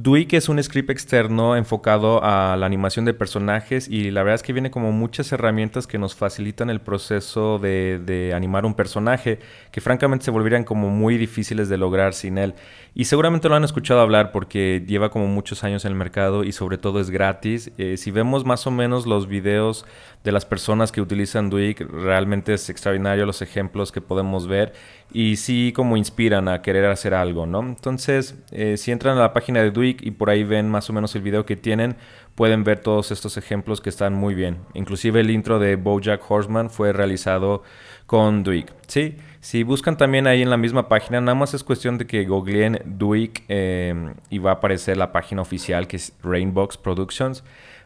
Duik es un script externo enfocado a la animación de personajes y la verdad es que viene como muchas herramientas que nos facilitan el proceso de, de, animar un personaje que francamente se volverían como muy difíciles de lograr sin él. Y seguramente lo han escuchado hablar porque lleva como muchos años en el mercado y sobre todo es gratis. Eh, si vemos más o menos los videos de las personas que utilizan Duik, realmente es extraordinario los ejemplos que podemos ver y sí como inspiran a querer hacer algo, ¿no? Entonces, eh, si entran a la página de Duik, y por ahí ven más o menos el video que tienen, pueden ver todos estos ejemplos que están muy bien. Inclusive el intro de Bojack Horseman fue realizado con Duik. Sí, si buscan también ahí en la misma página, nada más es cuestión de que googleen Duik eh, y va a aparecer la página oficial que es Rainbox Productions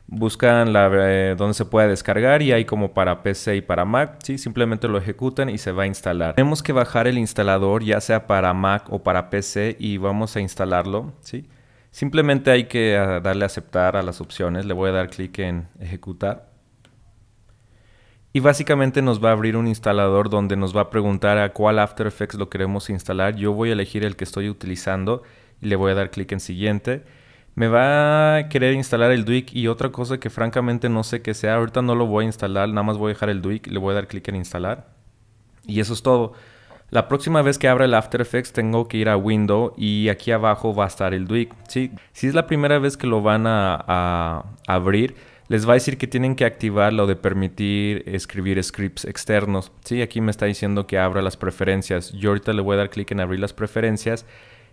buscan la, eh, donde se puede descargar y hay como para PC y para Mac, ¿sí? simplemente lo ejecutan y se va a instalar. Tenemos que bajar el instalador ya sea para Mac o para PC y vamos a instalarlo, ¿sí? Simplemente hay que ah, darle a aceptar a las opciones. Le voy a dar clic en ejecutar. Y básicamente nos va a abrir un instalador donde nos va a preguntar a cuál After Effects lo queremos instalar. Yo voy a elegir el que estoy utilizando y le voy a dar clic en siguiente. Me va a querer instalar el Duik y otra cosa que francamente no sé qué sea. Ahorita no lo voy a instalar, nada más voy a dejar el Duic, le voy a dar clic en instalar. Y eso es todo. La próxima vez que abra el After Effects tengo que ir a Window y aquí abajo va a estar el Duik. ¿sí? Si es la primera vez que lo van a, abrir, les va a decir que tienen que activar lo de permitir escribir scripts externos. Sí, aquí me está diciendo que abra las preferencias. Yo ahorita le voy a dar clic en abrir las preferencias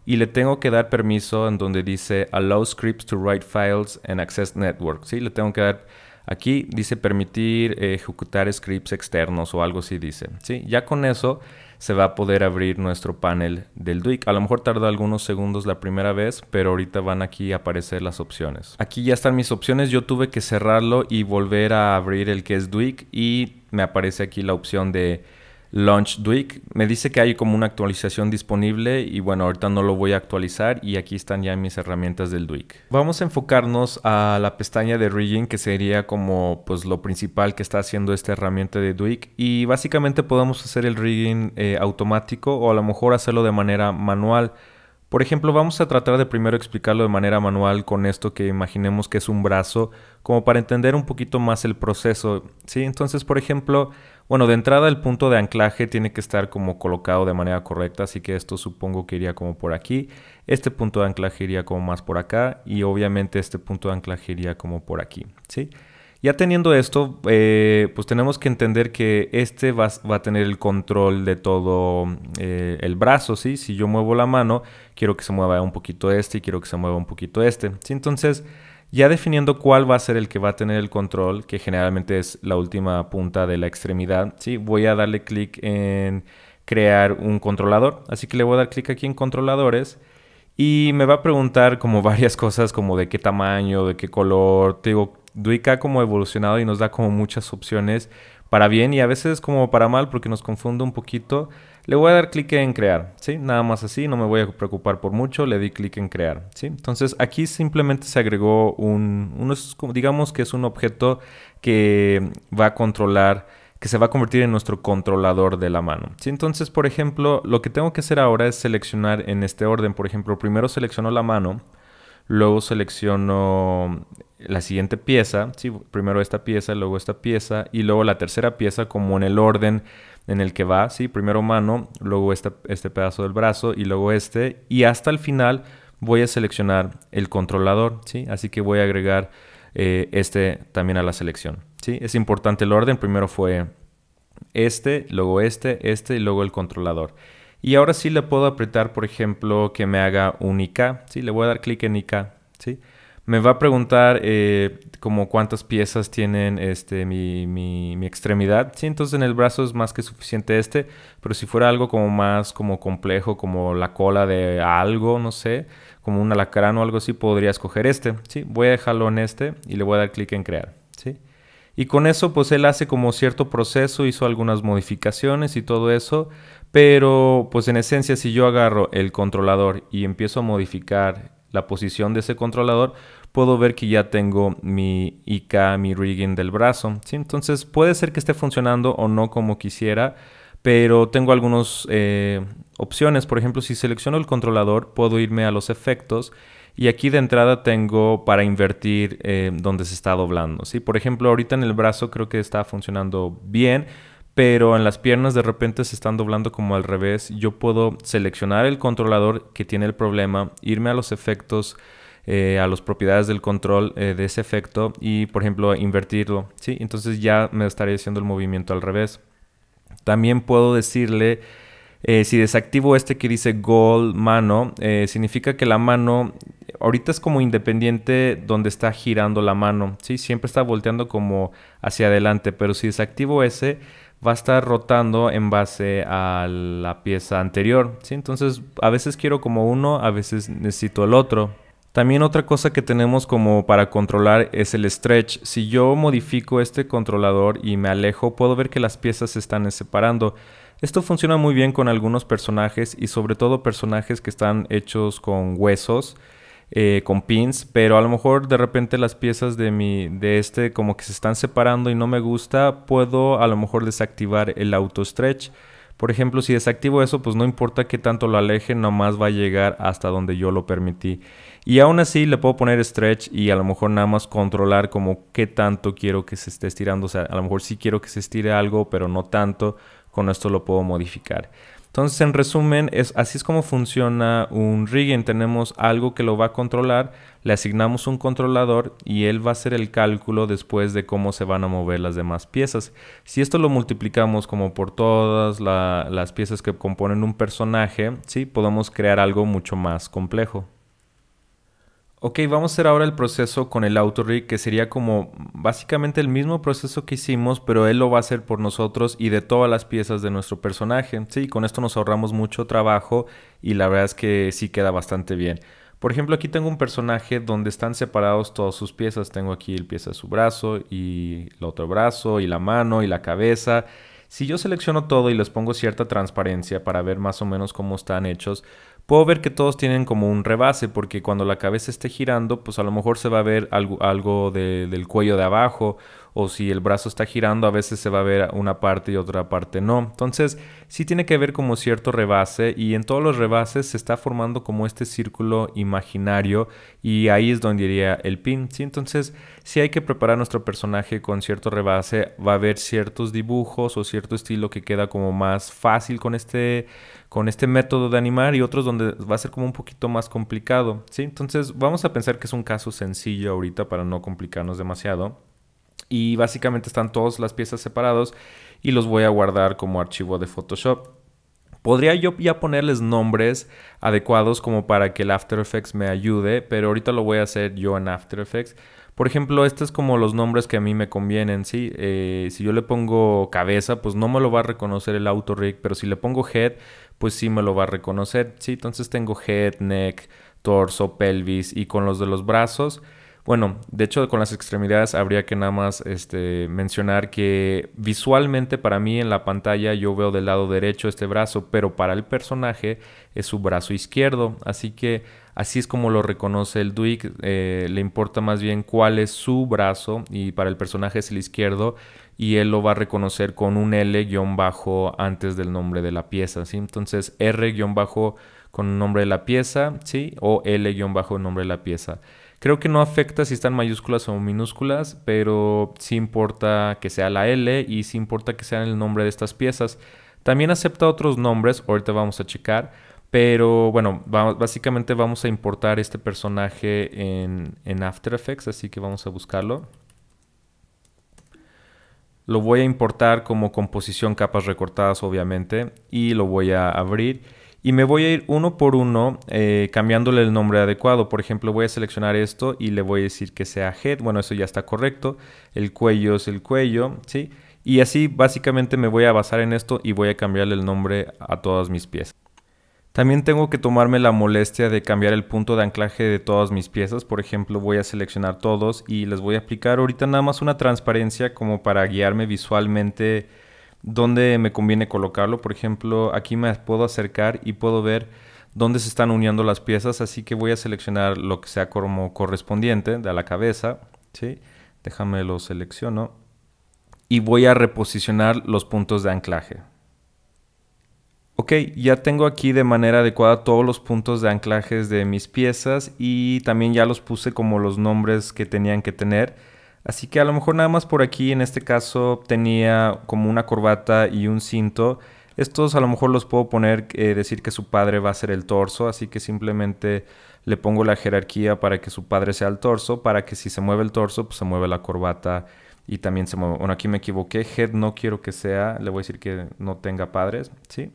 y le tengo que dar permiso en donde dice allow scripts to write files and access network. Sí, le tengo que dar Aquí dice permitir eh, ejecutar scripts externos o algo así dice. ¿sí? Ya con eso se va a poder abrir nuestro panel del Duik. A lo mejor tarda algunos segundos la primera vez, pero ahorita van aquí a aparecer las opciones. Aquí ya están mis opciones. Yo tuve que cerrarlo y volver a abrir el que es Duik y me aparece aquí la opción de Launch Duik. Me dice que hay como una actualización disponible y bueno, ahorita no lo voy a actualizar y aquí están ya mis herramientas del Duik. Vamos a enfocarnos a la pestaña de Rigging que sería como pues lo principal que está haciendo esta herramienta de Duik y básicamente podemos hacer el rigging eh, automático o a lo mejor hacerlo de manera manual. Por ejemplo, vamos a tratar de primero explicarlo de manera manual con esto que imaginemos que es un brazo, como para entender un poquito más el proceso. ¿sí? Entonces, por ejemplo, bueno, de entrada el punto de anclaje tiene que estar como colocado de manera correcta, así que esto supongo que iría como por aquí. Este punto de anclaje iría como más por acá y obviamente este punto de anclaje iría como por aquí, ¿sí? sí ya teniendo esto, eh, pues tenemos que entender que este va, a tener el control de todo eh, el brazo, ¿sí? Si yo muevo la mano, quiero que se mueva un poquito este y quiero que se mueva un poquito este, ¿sí? Entonces, ya definiendo cuál va a ser el que va a tener el control, que generalmente es la última punta de la extremidad, ¿sí? Voy a darle clic en crear un controlador, así que le voy a dar clic aquí en controladores. Y me va a preguntar como varias cosas como de qué tamaño, de qué color, te digo, como ha evolucionado y nos da como muchas opciones para bien y a veces como para mal porque nos confunde un poquito. Le voy a dar clic en crear, ¿sí? Nada más así, no me voy a preocupar por mucho, le di clic en crear, ¿sí? Entonces aquí simplemente se agregó un, digamos que es un objeto que va a controlar, que se va a convertir en nuestro controlador de la mano, ¿sí? Entonces, por ejemplo, lo que tengo que hacer ahora es seleccionar en este orden, por ejemplo, primero selecciono la mano, luego selecciono la siguiente pieza, ¿sí? primero esta pieza, luego esta pieza y luego la tercera pieza como en el orden en el que va, ¿sí? primero mano, luego este pedazo del brazo y luego este y hasta el final voy a seleccionar el controlador, ¿sí? así que voy a agregar eh, este también a la selección. ¿sí? Es importante el orden, primero fue este, luego este, este y luego el controlador. Y ahora sí le puedo apretar, por ejemplo, que me haga un IK, ¿sí? le voy a dar clic en IK, ¿sí? Me va a preguntar eh, como cuántas piezas tienen este, mi, extremidad. entonces en el brazo es más que suficiente este, pero si fuera algo como más como complejo, como la cola de algo, no sé, como un alacrán o algo así, podría escoger este. Sí, voy a dejarlo en este y le voy a dar clic en crear. Sí. Y con eso, pues él hace como cierto proceso, hizo algunas modificaciones y todo eso, pero pues en esencia, si yo agarro el controlador y empiezo a modificar la posición de ese controlador, puedo ver que ya tengo mi IK, mi rigging del brazo. ¿sí? Entonces puede ser que esté funcionando o no como quisiera, pero tengo algunas eh, opciones. Por ejemplo, si selecciono el controlador, puedo irme a los efectos y aquí de entrada tengo para invertir eh, donde se está doblando. ¿sí? Por ejemplo, ahorita en el brazo creo que está funcionando bien pero en las piernas de repente se están doblando como al revés. Yo puedo seleccionar el controlador que tiene el problema, irme a los efectos eh, a las propiedades del control eh, de ese efecto y, por ejemplo, invertirlo. ¿sí? Entonces ya me estaría haciendo el movimiento al revés. También puedo decirle, eh, si desactivo este que dice gold mano, significa que la mano ahorita es como independiente donde está girando la mano. ¿sí? Siempre está volteando como hacia adelante, pero si desactivo ese, va a estar rotando en base a la pieza anterior. ¿sí? Entonces, a veces quiero como uno, a veces necesito el otro. También otra cosa que tenemos como para controlar es el stretch. Si yo modifico este controlador y me alejo, puedo ver que las piezas se están separando. Esto funciona muy bien con algunos personajes y sobre todo personajes que están hechos con huesos, eh, con pins, pero a lo mejor de repente las piezas de, mi, de este como que se están separando y no me gusta, puedo a lo mejor desactivar el auto stretch. Por ejemplo, si desactivo eso, pues no importa qué tanto lo aleje, nomás va a llegar hasta donde yo lo permití. Y aún así le puedo poner stretch y a lo mejor nada más controlar como qué tanto quiero que se esté estirando. O sea, a lo mejor sí quiero que se estire algo, pero no tanto. Con esto lo puedo modificar. Entonces, en resumen, es, así es como funciona un rigging. Tenemos algo que lo va a controlar, le asignamos un controlador y él va a hacer el cálculo después de cómo se van a mover las demás piezas. Si esto lo multiplicamos como por todas las piezas que componen un personaje, ¿sí? podemos crear algo mucho más complejo. Ok, vamos a hacer ahora el proceso con el AutoRig, que sería como básicamente el mismo proceso que hicimos, pero él lo va a hacer por nosotros y de todas las piezas de nuestro personaje. Sí, con esto nos ahorramos mucho trabajo y la verdad es que sí queda bastante bien. Por ejemplo, aquí tengo un personaje donde están separados todas sus piezas. Tengo aquí el pieza de su brazo y el otro brazo y la mano y la cabeza. Si yo selecciono todo y les pongo cierta transparencia para ver más o menos cómo están hechos, puedo ver que todos tienen como un rebase, porque cuando la cabeza esté girando, pues a lo mejor se va a ver algo, algo del cuello de abajo, o si el brazo está girando, a veces se va a ver una parte y otra parte no. Entonces, sí tiene que ver como cierto rebase, y en todos los rebases se está formando como este círculo imaginario, y ahí es donde iría el pin, ¿sí? Entonces, si hay que preparar nuestro personaje con cierto rebase, va a haber ciertos dibujos o cierto estilo que queda como más fácil con este con este método de animar y otros donde va a ser como un poquito más complicado, ¿sí? Entonces vamos a pensar que es un caso sencillo ahorita para no complicarnos demasiado. Y básicamente están todas las piezas separados y los voy a guardar como archivo de Photoshop. Podría yo ya ponerles nombres adecuados como para que el After Effects me ayude, pero ahorita lo voy a hacer yo en After Effects. Por ejemplo, estos es como los nombres que a mí me convienen, ¿sí? Eh, si yo le pongo cabeza, pues no me lo va a reconocer el auto pero si le pongo head, pues sí me lo va a reconocer. Sí, entonces tengo head, neck, torso, pelvis y con los de los brazos bueno, de hecho con las extremidades habría que nada más este, mencionar que visualmente para mí en la pantalla yo veo del lado derecho este brazo, pero para el personaje es su brazo izquierdo, así que así es como lo reconoce el Duick, eh, le importa más bien cuál es su brazo y para el personaje es el izquierdo y él lo va a reconocer con un L bajo antes del nombre de la pieza, ¿sí? Entonces R bajo con nombre de la pieza, ¿sí? O L bajo bajo nombre de la pieza. Creo que no afecta si están mayúsculas o minúsculas, pero sí importa que sea la L y sí importa que sea el nombre de estas piezas. También acepta otros nombres, ahorita vamos a checar, pero bueno, básicamente vamos a importar este personaje en After Effects, así que vamos a buscarlo lo voy a importar como composición capas recortadas obviamente y lo voy a abrir y me voy a ir uno por uno eh, cambiándole el nombre adecuado. Por ejemplo, voy a seleccionar esto y le voy a decir que sea head. Bueno, eso ya está correcto. El cuello es el cuello, ¿sí? Y así básicamente me voy a basar en esto y voy a cambiarle el nombre a todas mis piezas. También tengo que tomarme la molestia de cambiar el punto de anclaje de todas mis piezas. Por ejemplo, voy a seleccionar todos y les voy a aplicar ahorita nada más una transparencia como para guiarme visualmente dónde me conviene colocarlo. Por ejemplo, aquí me puedo acercar y puedo ver dónde se están uniendo las piezas, así que voy a seleccionar lo que sea como correspondiente de la cabeza, ¿sí? Déjame lo selecciono y voy a reposicionar los puntos de anclaje. Ok, ya tengo aquí de manera adecuada todos los puntos de anclajes de mis piezas y también ya los puse como los nombres que tenían que tener. Así que a lo mejor nada más por aquí, en este caso, tenía como una corbata y un cinto. Estos a lo mejor los puedo poner, eh, decir que su padre va a ser el torso, así que simplemente le pongo la jerarquía para que su padre sea el torso, para que si se mueve el torso, pues se mueve la corbata y también se mueve. Bueno, aquí me equivoqué, head no quiero que sea, le voy a decir que no tenga padres, ¿sí?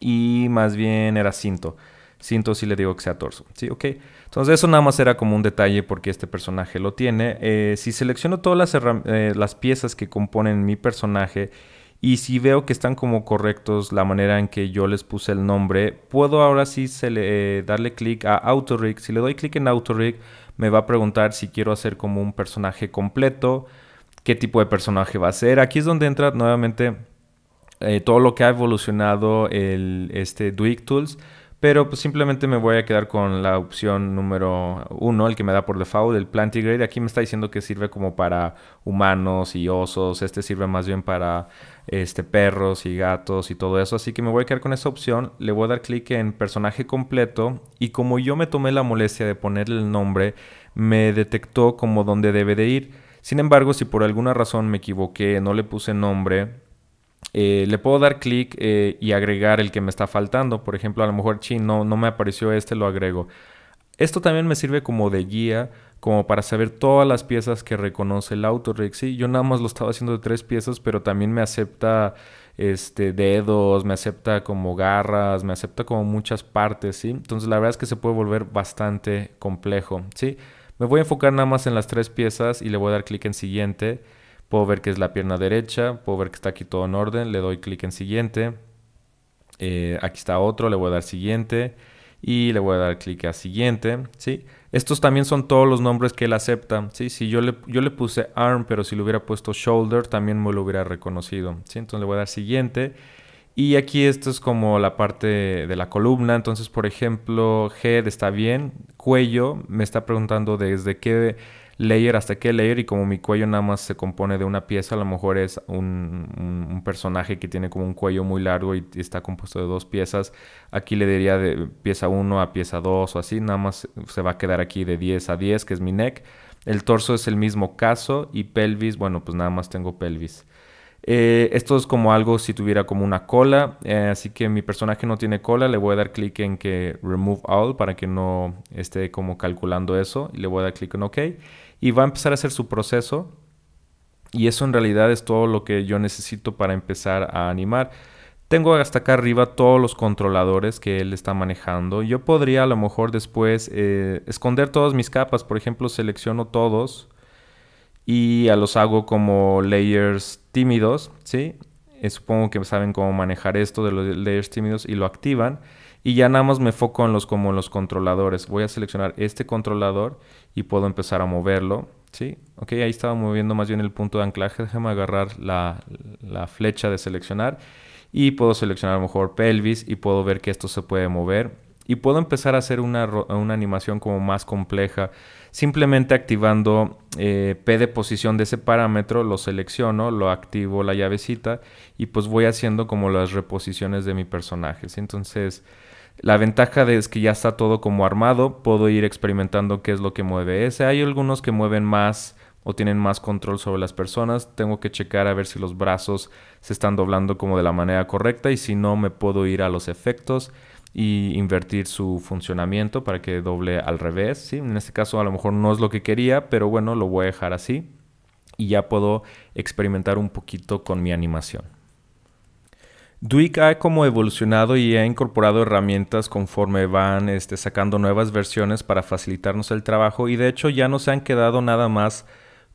Y más bien era cinto. Siento si le digo que sea torso. Sí, ok. Entonces eso nada más era como un detalle porque este personaje lo tiene. Eh, si selecciono todas las, eh, las piezas que componen mi personaje y si veo que están como correctos la manera en que yo les puse el nombre, puedo ahora sí eh, darle clic a Rig. Si le doy clic en Rig, me va a preguntar si quiero hacer como un personaje completo, qué tipo de personaje va a ser. Aquí es donde entra nuevamente todo lo que ha evolucionado el, este Duik Tools pero pues simplemente me voy a quedar con la opción número uno, el que me da por default, el Plantigrade. Aquí me está diciendo que sirve como para humanos y osos. Este sirve más bien para este, perros y gatos y todo eso. Así que me voy a quedar con esa opción. Le voy a dar clic en personaje completo. Y como yo me tomé la molestia de ponerle el nombre, me detectó como donde debe de ir. Sin embargo, si por alguna razón me equivoqué, no le puse nombre eh, le puedo dar clic eh, y agregar el que me está faltando. Por ejemplo, a lo mejor, no, me apareció este, lo agrego. Esto también me sirve como de guía, como para saber todas las piezas que reconoce el auto yo nada más lo estaba haciendo de tres piezas, pero también me acepta este, dedos, me acepta como garras, me acepta como muchas partes, ¿sí? Entonces la verdad es que se puede volver bastante complejo, ¿sí? Me voy a enfocar nada más en las tres piezas y le voy a dar clic en siguiente. Puedo ver que es la pierna derecha, puedo ver que está aquí todo en orden, le doy clic en siguiente. Eh, aquí está otro, le voy a dar siguiente y le voy a dar clic a siguiente, ¿sí? Estos también son todos los nombres que él acepta, ¿sí? Si yo le, yo le puse arm, pero si le hubiera puesto shoulder, también me lo hubiera reconocido, ¿sí? Entonces le voy a dar siguiente. Y aquí esto es como la parte de la columna, entonces por ejemplo, head está bien, cuello me está preguntando desde qué layer hasta qué layer y como mi cuello nada más se compone de una pieza, a lo mejor es un, un, personaje que tiene como un cuello muy largo y, y, está compuesto de dos piezas, aquí le diría de pieza 1 a pieza 2 o así, nada más se va a quedar aquí de 10 a 10, que es mi neck. El torso es el mismo caso y pelvis, bueno, pues nada más tengo pelvis. Eh, esto es como algo si tuviera como una cola, eh, así que mi personaje no tiene cola, le voy a dar clic en que remove all para que no esté como calculando eso y le voy a dar clic en OK y va a empezar a hacer su proceso y eso en realidad es todo lo que yo necesito para empezar a animar. Tengo hasta acá arriba todos los controladores que él está manejando. Yo podría a lo mejor después eh, esconder todas mis capas. Por ejemplo, selecciono todos y a los hago como layers tímidos, ¿sí? Eh, supongo que saben cómo manejar esto de los layers tímidos y lo activan. Y ya nada más me foco en los, como los controladores. Voy a seleccionar este controlador y puedo empezar a moverlo. ¿Sí? Ok, ahí estaba moviendo más bien el punto de anclaje. Déjame agarrar la, la flecha de seleccionar. Y puedo seleccionar mejor pelvis y puedo ver que esto se puede mover y puedo empezar a hacer una, animación como más compleja. Simplemente activando eh, P de posición de ese parámetro, lo selecciono, lo activo la llavecita y pues voy haciendo como las reposiciones de mi personaje. Entonces, la ventaja es que ya está todo como armado, puedo ir experimentando qué es lo que mueve ese. Hay algunos que mueven más o tienen más control sobre las personas. Tengo que checar a ver si los brazos se están doblando como de la manera correcta y si no me puedo ir a los efectos y invertir su funcionamiento para que doble al revés. En este caso a lo mejor no es lo que quería, pero bueno, lo voy a dejar así y ya puedo experimentar un poquito con mi animación. Duik ha como evolucionado y ha incorporado herramientas conforme van este, sacando nuevas versiones para facilitarnos el trabajo y de hecho ya no se han quedado nada más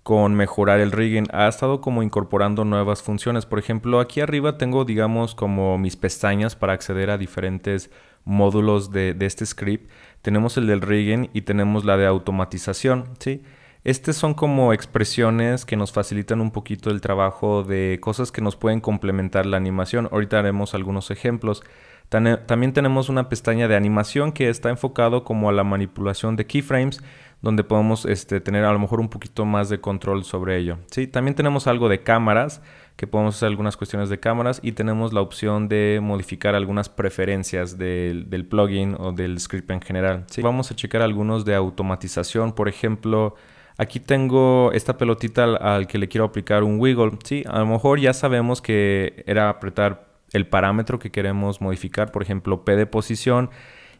con mejorar el rigging. Ha estado como incorporando nuevas funciones. Por ejemplo, aquí arriba tengo, digamos, como mis pestañas para acceder a diferentes módulos de, este script. Tenemos el del rigging y tenemos la de automatización, ¿sí? Estas son como expresiones que nos facilitan un poquito el trabajo de cosas que nos pueden complementar la animación. Ahorita haremos algunos ejemplos. También tenemos una pestaña de animación que está enfocado como a la manipulación de keyframes, donde podemos este, tener a lo mejor un poquito más de control sobre ello. ¿sí? También tenemos algo de cámaras, que podemos hacer algunas cuestiones de cámaras y tenemos la opción de modificar algunas preferencias del, plugin o del script en general. Vamos a checar algunos de automatización, por ejemplo... Aquí tengo esta pelotita al, que le quiero aplicar un wiggle. Sí, a lo mejor ya sabemos que era apretar el parámetro que queremos modificar, por ejemplo, P de posición.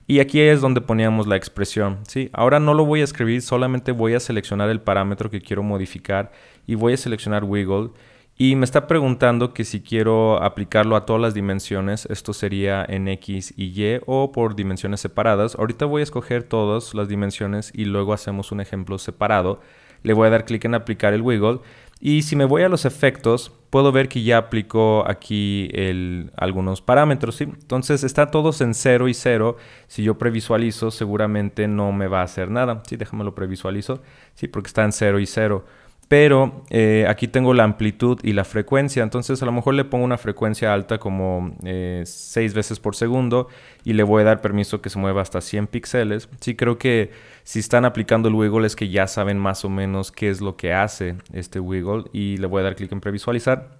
Y aquí es donde poníamos la expresión. ¿sí? Ahora no lo voy a escribir, solamente voy a seleccionar el parámetro que quiero modificar y voy a seleccionar wiggle. Y me está preguntando que si quiero aplicarlo a todas las dimensiones, esto sería en X y Y o por dimensiones separadas. Ahorita voy a escoger todas las dimensiones y luego hacemos un ejemplo separado. Le voy a dar clic en aplicar el wiggle y si me voy a los efectos, puedo ver que ya aplicó aquí algunos parámetros. ¿sí? Entonces está todo en 0 y 0. Si yo previsualizo, seguramente no me va a hacer nada. Sí, déjame lo previsualizo. Sí, porque está en 0 y 0 pero eh, aquí tengo la amplitud y la frecuencia, entonces a lo mejor le pongo una frecuencia alta como 6 eh, veces por segundo y le voy a dar permiso que se mueva hasta 100 píxeles. Sí creo que si están aplicando el wiggle es que ya saben más o menos qué es lo que hace este wiggle y le voy a dar clic en previsualizar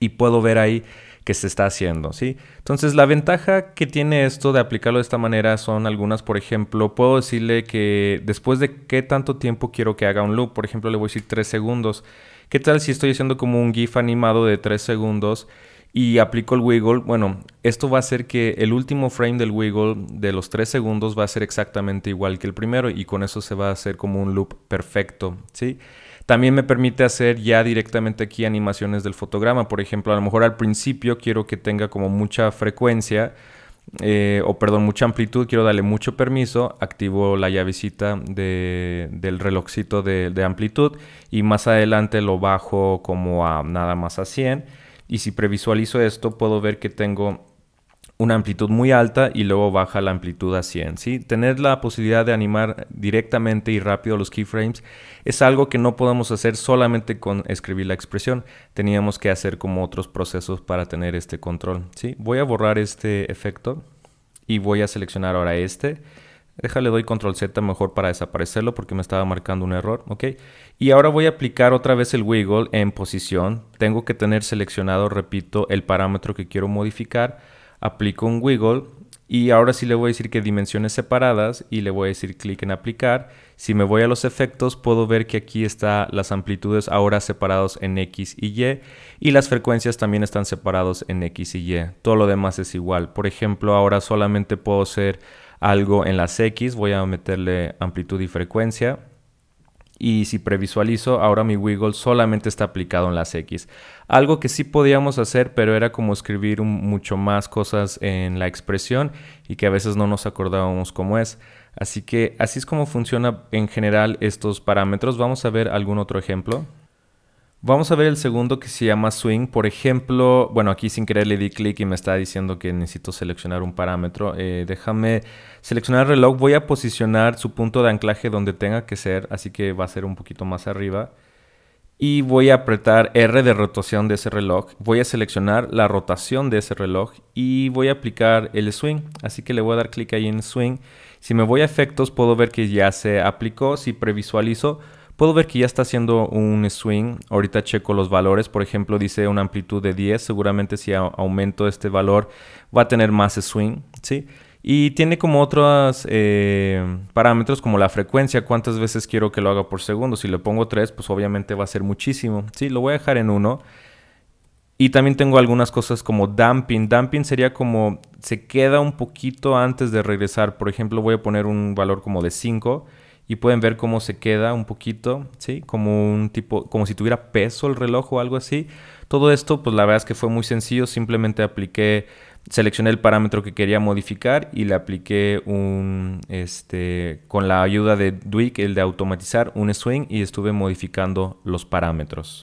y puedo ver ahí que se está haciendo, ¿sí? Entonces, la ventaja que tiene esto de aplicarlo de esta manera son algunas, por ejemplo, puedo decirle que después de qué tanto tiempo quiero que haga un loop, por ejemplo, le voy a decir 3 segundos. ¿Qué tal si estoy haciendo como un GIF animado de 3 segundos y aplico el wiggle? Bueno, esto va a hacer que el último frame del wiggle de los 3 segundos va a ser exactamente igual que el primero y con eso se va a hacer como un loop perfecto, ¿sí? sí también me permite hacer ya directamente aquí animaciones del fotograma. Por ejemplo, a lo mejor al principio quiero que tenga como mucha frecuencia. Eh, o perdón, mucha amplitud, quiero darle mucho permiso, activo la llavecita del relojcito de, de, amplitud y más adelante lo bajo como a nada más a 100 y si previsualizo esto puedo ver que tengo una amplitud muy alta y luego baja la amplitud a 100. ¿sí? Tener la posibilidad de animar directamente y rápido los keyframes es algo que no podemos hacer solamente con escribir la expresión. Teníamos que hacer como otros procesos para tener este control. ¿sí? Voy a borrar este efecto y voy a seleccionar ahora este. Déjale doy control Z mejor para desaparecerlo porque me estaba marcando un error, Y ahora voy a aplicar otra vez el wiggle en posición. Tengo que tener seleccionado, repito, el parámetro que quiero modificar aplico un wiggle y ahora sí le voy a decir que dimensiones separadas y le voy a decir clic en aplicar. Si me voy a los efectos puedo ver que aquí están las amplitudes ahora separados en X y Y y las frecuencias también están separados en X y Y. Todo lo demás es igual. Por ejemplo, ahora solamente puedo hacer algo en las X, voy a meterle amplitud y frecuencia y si previsualizo, ahora mi wiggle solamente está aplicado en las X. Algo que sí podíamos hacer, pero era como escribir mucho más cosas en la expresión y que a veces no nos acordábamos cómo es. Así que así es como funciona en general estos parámetros. Vamos a ver algún otro ejemplo. Vamos a ver el segundo que se llama swing. Por ejemplo, bueno, aquí sin querer le di clic y me está diciendo que necesito seleccionar un parámetro. Eh, déjame seleccionar el reloj. Voy a posicionar su punto de anclaje donde tenga que ser, así que va a ser un poquito más arriba. Y voy a apretar R de rotación de ese reloj. Voy a seleccionar la rotación de ese reloj y voy a aplicar el swing. Así que le voy a dar clic ahí en swing. Si me voy a efectos puedo ver que ya se aplicó. Si previsualizo Puedo ver que ya está haciendo un swing. Ahorita checo los valores. Por ejemplo, dice una amplitud de 10. Seguramente si aumento este valor va a tener más swing. ¿sí? Y tiene como otros eh, parámetros como la frecuencia. Cuántas veces quiero que lo haga por segundo. Si le pongo 3, pues obviamente va a ser muchísimo. ¿sí? Lo voy a dejar en 1. Y también tengo algunas cosas como dumping. Dumping sería como se queda un poquito antes de regresar. Por ejemplo, voy a poner un valor como de 5 y pueden ver cómo se queda un poquito, ¿sí? Como un tipo, como si tuviera peso el reloj o algo así. Todo esto, pues la verdad es que fue muy sencillo, simplemente apliqué, seleccioné el parámetro que quería modificar y le apliqué un, este, con la ayuda de Dwick, el de automatizar, un swing y estuve modificando los parámetros.